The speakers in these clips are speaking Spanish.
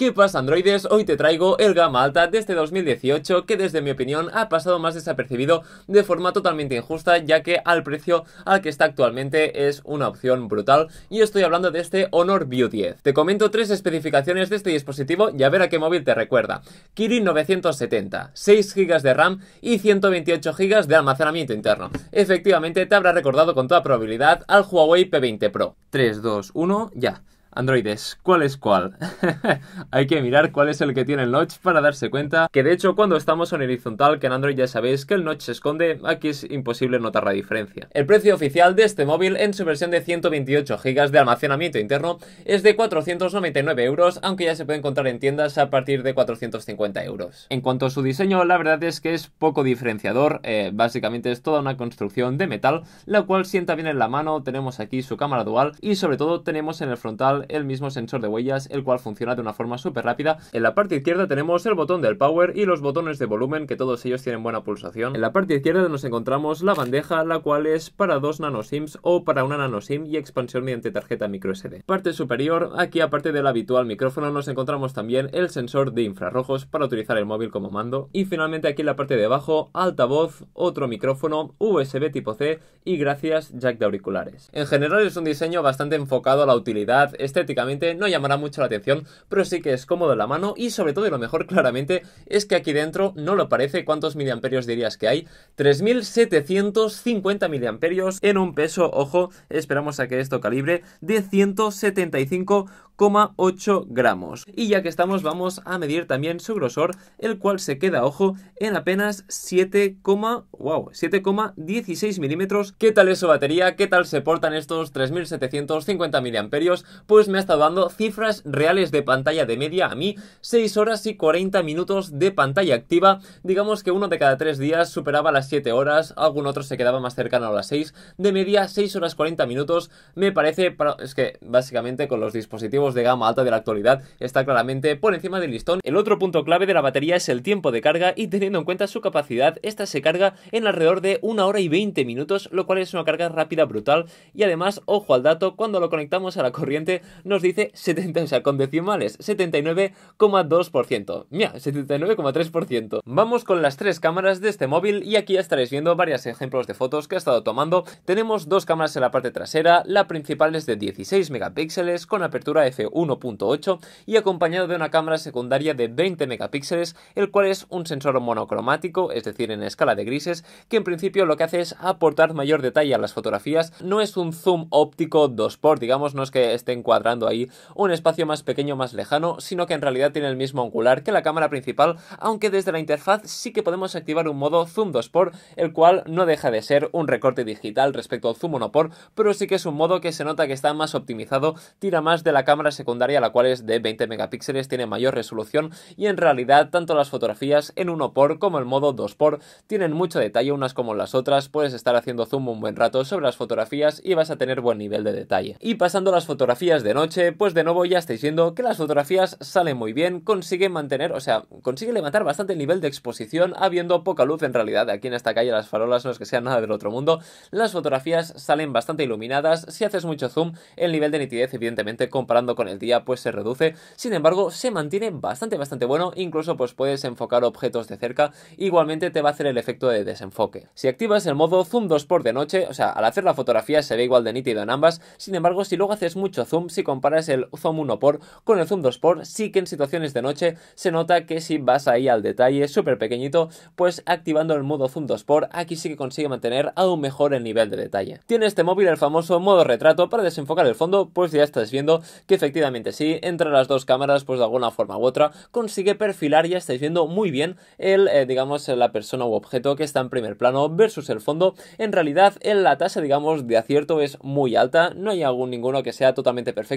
¿Qué pasa androides? Hoy te traigo el gama alta de este 2018 que desde mi opinión ha pasado más desapercibido de forma totalmente injusta ya que al precio al que está actualmente es una opción brutal y estoy hablando de este Honor View 10. Te comento tres especificaciones de este dispositivo y a ver a qué móvil te recuerda. Kirin 970, 6 GB de RAM y 128 GB de almacenamiento interno. Efectivamente te habrá recordado con toda probabilidad al Huawei P20 Pro. 3, 2, 1, ya androides, cuál es cuál. Hay que mirar cuál es el que tiene el notch para darse cuenta que de hecho cuando estamos en horizontal, que en Android ya sabéis que el notch se esconde, aquí es imposible notar la diferencia. El precio oficial de este móvil en su versión de 128 GB de almacenamiento interno es de 499 euros, aunque ya se puede encontrar en tiendas a partir de 450 euros. En cuanto a su diseño, la verdad es que es poco diferenciador, eh, básicamente es toda una construcción de metal, la cual sienta bien en la mano, tenemos aquí su cámara dual y sobre todo tenemos en el frontal el mismo sensor de huellas, el cual funciona de una forma súper rápida. En la parte izquierda tenemos el botón del power y los botones de volumen, que todos ellos tienen buena pulsación. En la parte izquierda nos encontramos la bandeja, la cual es para dos nano sims o para una nano sim y expansión mediante tarjeta micro SD. Parte superior, aquí aparte del habitual micrófono, nos encontramos también el sensor de infrarrojos para utilizar el móvil como mando. Y finalmente aquí en la parte de abajo, altavoz, otro micrófono, USB tipo C y gracias jack de auriculares. En general es un diseño bastante enfocado a la utilidad, estéticamente no llamará mucho la atención, pero sí que es cómodo en la mano y sobre todo y lo mejor claramente es que aquí dentro no lo parece. ¿Cuántos miliamperios dirías que hay? 3.750 miliamperios en un peso, ojo, esperamos a que esto calibre, de 175,8 gramos. Y ya que estamos vamos a medir también su grosor, el cual se queda, ojo, en apenas 7, wow, 7,16 milímetros. ¿Qué tal es su batería? ¿Qué tal se portan estos 3.750 miliamperios? Pues pues me ha estado dando cifras reales de pantalla de media a mí, 6 horas y 40 minutos de pantalla activa, digamos que uno de cada 3 días superaba las 7 horas, algún otro se quedaba más cercano a las 6, de media 6 horas 40 minutos, me parece, es que básicamente con los dispositivos de gama alta de la actualidad está claramente por encima del listón. El otro punto clave de la batería es el tiempo de carga y teniendo en cuenta su capacidad, esta se carga en alrededor de 1 hora y 20 minutos, lo cual es una carga rápida brutal y además, ojo al dato, cuando lo conectamos a la corriente nos dice 70, con decimales, 79,2%. Mira, 79,3%. Vamos con las tres cámaras de este móvil y aquí ya estaréis viendo varios ejemplos de fotos que ha estado tomando. Tenemos dos cámaras en la parte trasera, la principal es de 16 megapíxeles con apertura f1.8 y acompañado de una cámara secundaria de 20 megapíxeles, el cual es un sensor monocromático, es decir, en escala de grises, que en principio lo que hace es aportar mayor detalle a las fotografías. No es un zoom óptico 2x, digamos, no es que esté ahí un espacio más pequeño, más lejano, sino que en realidad tiene el mismo angular que la cámara principal, aunque desde la interfaz sí que podemos activar un modo zoom 2 por el cual no deja de ser un recorte digital respecto al zoom 1 por pero sí que es un modo que se nota que está más optimizado, tira más de la cámara secundaria, la cual es de 20 megapíxeles, tiene mayor resolución y en realidad tanto las fotografías en 1 por como el modo 2 x tienen mucho detalle unas como las otras, puedes estar haciendo zoom un buen rato sobre las fotografías y vas a tener buen nivel de detalle. Y pasando a las fotografías de de noche, pues de nuevo ya estáis viendo que las fotografías salen muy bien, consiguen mantener, o sea, consigue levantar bastante el nivel de exposición, habiendo poca luz en realidad. Aquí en esta calle las farolas no es que sean nada del otro mundo, las fotografías salen bastante iluminadas, si haces mucho zoom, el nivel de nitidez evidentemente comparando con el día pues se reduce, sin embargo se mantiene bastante bastante bueno, incluso pues puedes enfocar objetos de cerca, igualmente te va a hacer el efecto de desenfoque. Si activas el modo zoom 2 por de noche, o sea, al hacer la fotografía se ve igual de nítido en ambas, sin embargo si luego haces mucho zoom, si comparas el zoom 1 por con el zoom 2 por, sí que en situaciones de noche se nota que si vas ahí al detalle súper pequeñito, pues activando el modo zoom 2 por, aquí sí que consigue mantener aún mejor el nivel de detalle. Tiene este móvil el famoso modo retrato para desenfocar el fondo, pues ya estáis viendo que efectivamente sí, entre las dos cámaras, pues de alguna forma u otra, consigue perfilar, ya estáis viendo muy bien el, eh, digamos, la persona u objeto que está en primer plano versus el fondo. En realidad, en la tasa, digamos, de acierto es muy alta, no hay algún ninguno que sea totalmente perfecto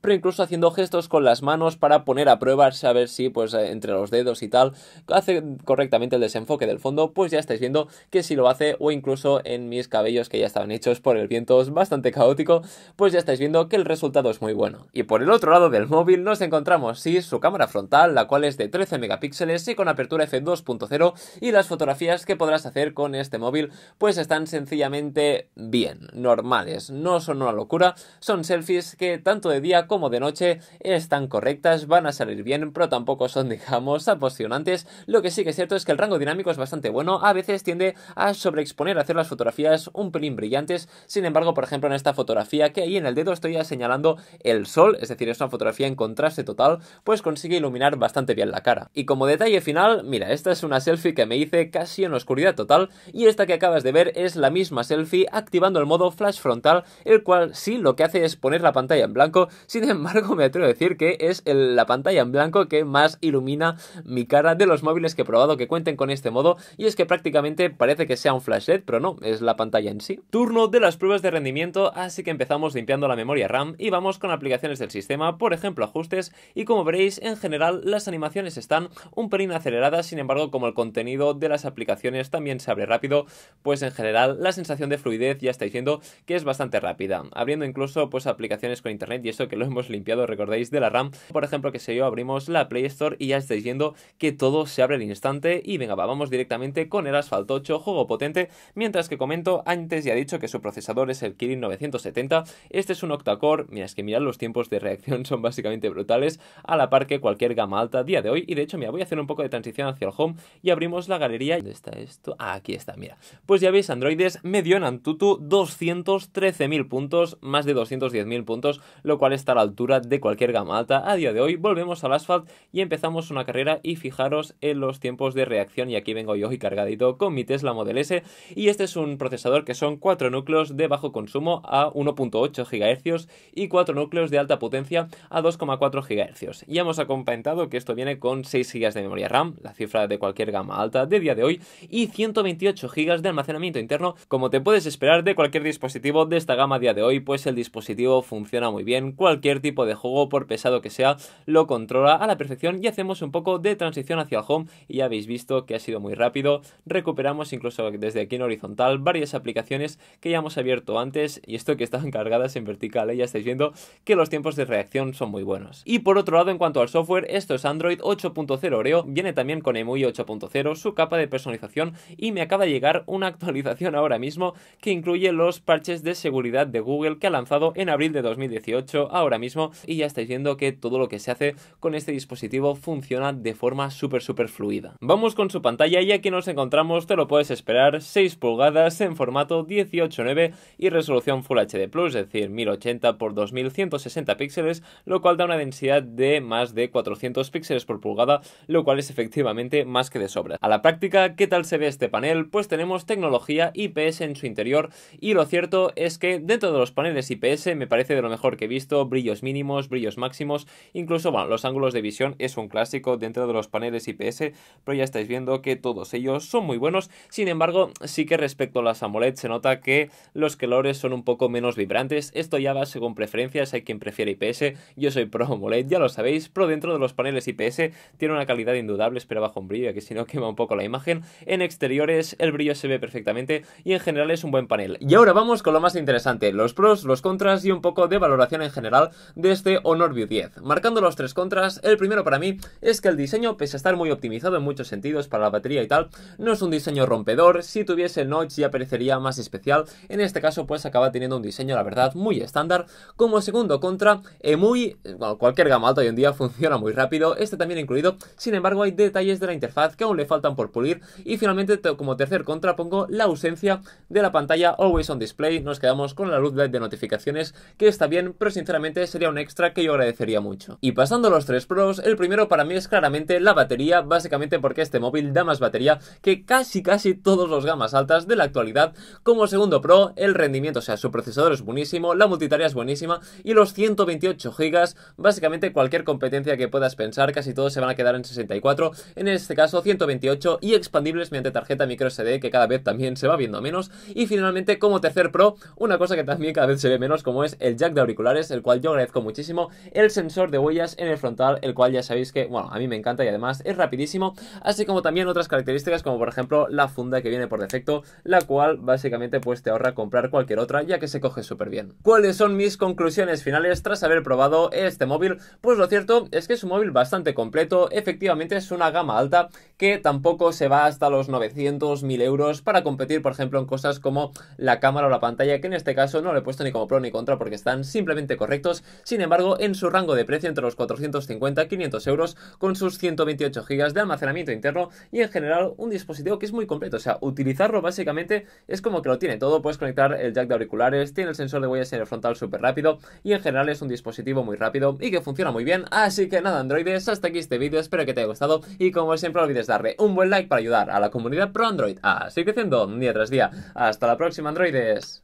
pero incluso haciendo gestos con las manos para poner a prueba, saber si pues eh, entre los dedos y tal hace correctamente el desenfoque del fondo, pues ya estáis viendo que si lo hace o incluso en mis cabellos que ya estaban hechos por el viento es bastante caótico, pues ya estáis viendo que el resultado es muy bueno. Y por el otro lado del móvil nos encontramos sí su cámara frontal, la cual es de 13 megapíxeles y con apertura f2.0 y las fotografías que podrás hacer con este móvil pues están sencillamente bien, normales, no son una locura, son selfies que tanto tanto de día como de noche, están correctas, van a salir bien, pero tampoco son, digamos, apasionantes. Lo que sí que es cierto es que el rango dinámico es bastante bueno, a veces tiende a sobreexponer, a hacer las fotografías un pelín brillantes. Sin embargo, por ejemplo, en esta fotografía que ahí en el dedo estoy señalando el sol, es decir, es una fotografía en contraste total, pues consigue iluminar bastante bien la cara. Y como detalle final, mira, esta es una selfie que me hice casi en oscuridad total y esta que acabas de ver es la misma selfie activando el modo flash frontal, el cual sí lo que hace es poner la pantalla en blanco sin embargo, me atrevo a decir que es la pantalla en blanco que más ilumina mi cara de los móviles que he probado que cuenten con este modo. Y es que prácticamente parece que sea un flash LED, pero no, es la pantalla en sí. Turno de las pruebas de rendimiento, así que empezamos limpiando la memoria RAM y vamos con aplicaciones del sistema, por ejemplo ajustes, y como veréis, en general las animaciones están un pelín aceleradas, sin embargo, como el contenido de las aplicaciones también se abre rápido, pues en general la sensación de fluidez ya está diciendo que es bastante rápida, abriendo incluso pues aplicaciones con internet y eso que lo hemos limpiado, recordáis, de la RAM. Por ejemplo, que sé yo, abrimos la Play Store y ya estáis viendo que todo se abre al instante y venga, vamos directamente con el Asphalt 8, juego potente, mientras que comento, antes ya he dicho que su procesador es el Kirin 970, este es un octa-core, mira, es que mirad los tiempos de reacción son básicamente brutales, a la par que cualquier gama alta día de hoy, y de hecho, mira, voy a hacer un poco de transición hacia el home y abrimos la galería, ¿dónde está esto? Ah, aquí está, mira, pues ya veis, androides, me dio en Antutu, 213.000 puntos, más de 210.000 puntos, lo cual está a la altura de cualquier gama alta. A día de hoy volvemos al asfalto y empezamos una carrera y fijaros en los tiempos de reacción y aquí vengo yo hoy cargadito con mi Tesla Model S y este es un procesador que son cuatro núcleos de bajo consumo a 1.8 GHz y cuatro núcleos de alta potencia a 2,4 GHz. Ya hemos acompañado que esto viene con 6 GB de memoria RAM, la cifra de cualquier gama alta de día de hoy, y 128 GB de almacenamiento interno, como te puedes esperar de cualquier dispositivo de esta gama a día de hoy, pues el dispositivo funciona muy bien cualquier tipo de juego, por pesado que sea, lo controla a la perfección y hacemos un poco de transición hacia el home y ya habéis visto que ha sido muy rápido, recuperamos incluso desde aquí en horizontal varias aplicaciones que ya hemos abierto antes y esto que estaban cargadas en vertical, ¿eh? ya estáis viendo que los tiempos de reacción son muy buenos. Y por otro lado, en cuanto al software, esto es Android 8.0 Oreo, viene también con EMUI 8.0, su capa de personalización y me acaba de llegar una actualización ahora mismo que incluye los parches de seguridad de Google que ha lanzado en abril de 2018 ahora mismo y ya estáis viendo que todo lo que se hace con este dispositivo funciona de forma súper súper fluida. Vamos con su pantalla y aquí nos encontramos, te lo puedes esperar, 6 pulgadas en formato 18.9 y resolución Full HD+, plus es decir 1080 x 2160 píxeles, lo cual da una densidad de más de 400 píxeles por pulgada, lo cual es efectivamente más que de sobra. A la práctica, ¿qué tal se ve este panel? Pues tenemos tecnología IPS en su interior y lo cierto es que dentro de los paneles IPS me parece de lo mejor que visto, brillos mínimos, brillos máximos, incluso los ángulos de visión es un clásico dentro de los paneles IPS, pero ya estáis viendo que todos ellos son muy buenos, sin embargo sí que respecto a las AMOLED se nota que los colores son un poco menos vibrantes, esto ya va según preferencias, hay quien prefiere IPS, yo soy pro AMOLED, ya lo sabéis, pero dentro de los paneles IPS tiene una calidad indudable, pero bajo un brillo, que si no quema un poco la imagen, en exteriores el brillo se ve perfectamente y en general es un buen panel. Y ahora vamos con lo más interesante, los pros, los contras y un poco de valoración en general de este Honor View 10. Marcando los tres contras, el primero para mí es que el diseño, pese a estar muy optimizado en muchos sentidos para la batería y tal, no es un diseño rompedor, si tuviese el notch ya parecería más especial, en este caso pues acaba teniendo un diseño la verdad muy estándar. Como segundo contra, EMUI, cualquier gama alta hoy en día funciona muy rápido, este también incluido, sin embargo hay detalles de la interfaz que aún le faltan por pulir y finalmente como tercer contra pongo la ausencia de la pantalla Always on Display, nos quedamos con la luz LED de notificaciones que está bien, pero sinceramente sería un extra que yo agradecería mucho. Y pasando a los tres pros, el primero para mí es claramente la batería, básicamente porque este móvil da más batería que casi casi todos los gamas altas de la actualidad. Como segundo pro, el rendimiento, o sea, su procesador es buenísimo, la multitarea es buenísima y los 128 GB, básicamente cualquier competencia que puedas pensar, casi todos se van a quedar en 64, en este caso 128 y expandibles mediante tarjeta micro microSD que cada vez también se va viendo menos. Y finalmente como tercer pro, una cosa que también cada vez se ve menos como es el jack de auricular el cual yo agradezco muchísimo. El sensor de huellas en el frontal, el cual ya sabéis que, bueno, a mí me encanta y además es rapidísimo. Así como también otras características como por ejemplo la funda que viene por defecto, la cual básicamente pues te ahorra comprar cualquier otra ya que se coge súper bien. ¿Cuáles son mis conclusiones finales tras haber probado este móvil? Pues lo cierto es que es un móvil bastante completo, efectivamente es una gama alta que tampoco se va hasta los 900, 1000 euros para competir por ejemplo en cosas como la cámara o la pantalla que en este caso no le he puesto ni como pro ni contra porque están simplemente correctos, sin embargo, en su rango de precio entre los 450 y 500 euros, con sus 128 GB de almacenamiento interno y en general un dispositivo que es muy completo. O sea, utilizarlo básicamente es como que lo tiene todo. Puedes conectar el jack de auriculares, tiene el sensor de huellas en el frontal súper rápido y en general es un dispositivo muy rápido y que funciona muy bien. Así que nada, androides, hasta aquí este vídeo. Espero que te haya gustado y como siempre, no olvides darle un buen like para ayudar a la comunidad pro Android a seguir creciendo día tras día. Hasta la próxima, androides.